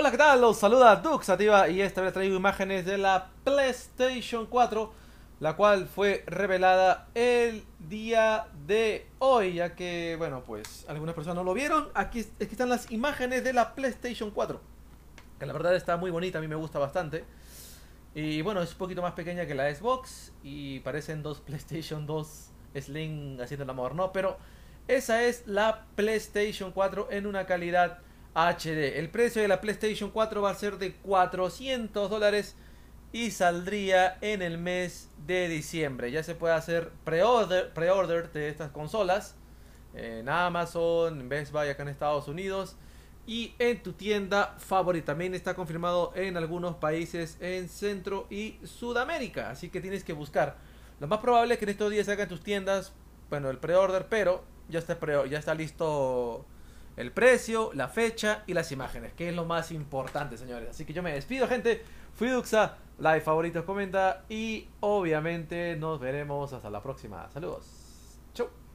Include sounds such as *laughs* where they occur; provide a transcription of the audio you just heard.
Hola, ¿qué tal? Los saluda Duxativa y esta vez traigo imágenes de la PlayStation 4, la cual fue revelada el día de hoy, ya que, bueno, pues algunas personas no lo vieron. Aquí, están las imágenes de la PlayStation 4, que la verdad está muy bonita, a mí me gusta bastante. Y bueno, es un poquito más pequeña que la Xbox y parecen dos *laughs* PlayStation 2 Slim haciendo el amor, ¿no? Pero esa es la PlayStation 4 en una calidad HD. El precio de la PlayStation 4 va a ser de 400 dólares y saldría en el mes de diciembre. Ya se puede hacer pre-order de estas consolas eh, en Amazon, en Best Buy acá en Estados Unidos y en tu tienda favorita. También está confirmado en algunos países en Centro y Sudamérica, así que tienes que buscar. Lo más probable es que en estos días salgan tus tiendas, bueno, el pre-order, pero ya está listo el precio, la fecha y las imágenes, que es lo más importante, señores. Así que yo me despido, gente. Fui Duxa, like, favoritos, comenta y obviamente nos veremos hasta la próxima. Saludos. Chau.